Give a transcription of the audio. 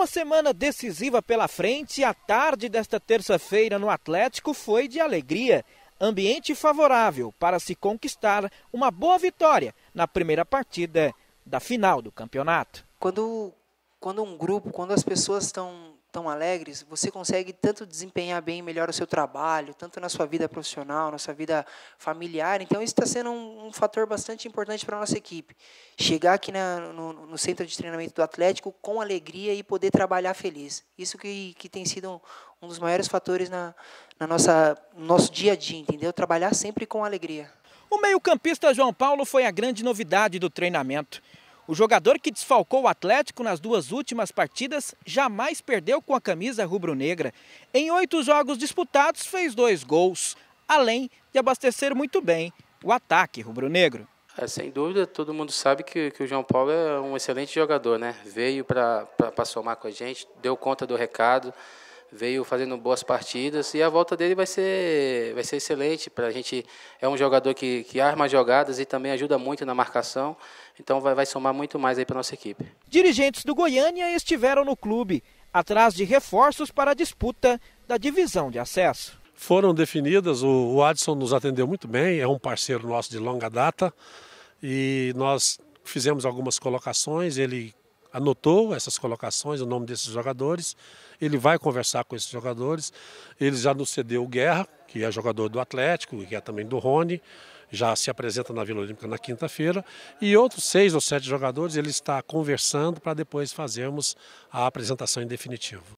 uma semana decisiva pela frente, a tarde desta terça-feira no Atlético foi de alegria. Ambiente favorável para se conquistar uma boa vitória na primeira partida da final do campeonato. Quando, quando um grupo, quando as pessoas estão tão alegres, você consegue tanto desempenhar bem melhor o seu trabalho, tanto na sua vida profissional, na sua vida familiar. Então, isso está sendo um, um, fator bastante importante para a nossa equipe. Chegar aqui na, no, no, centro de treinamento do Atlético com alegria e poder trabalhar feliz. Isso que, que tem sido um, um dos maiores fatores na, na nossa, no nosso dia a dia, entendeu? Trabalhar sempre com alegria. O meio-campista João Paulo foi a grande novidade do treinamento. O jogador que desfalcou o Atlético nas duas últimas partidas jamais perdeu com a camisa rubro-negra. Em oito jogos disputados, fez dois gols, além de abastecer muito bem o ataque rubro-negro. É, sem dúvida, todo mundo sabe que, que, o João Paulo é um excelente jogador, né? Veio para somar com a gente, deu conta do recado veio fazendo boas partidas e a volta dele vai ser, vai ser excelente para a gente. É um jogador que, que arma jogadas e também ajuda muito na marcação, então vai, vai somar muito mais aí para nossa equipe. Dirigentes do Goiânia estiveram no clube, atrás de reforços para a disputa da divisão de acesso. Foram definidas, o, o Adson nos atendeu muito bem, é um parceiro nosso de longa data e nós fizemos algumas colocações, ele anotou essas colocações, o nome desses jogadores, ele vai conversar com esses jogadores, ele já nos cedeu o Guerra, que é jogador do Atlético, que é também do Rony, já se apresenta na Vila Olímpica na quinta-feira, e outros seis ou sete jogadores ele está conversando para depois fazermos a apresentação em definitivo.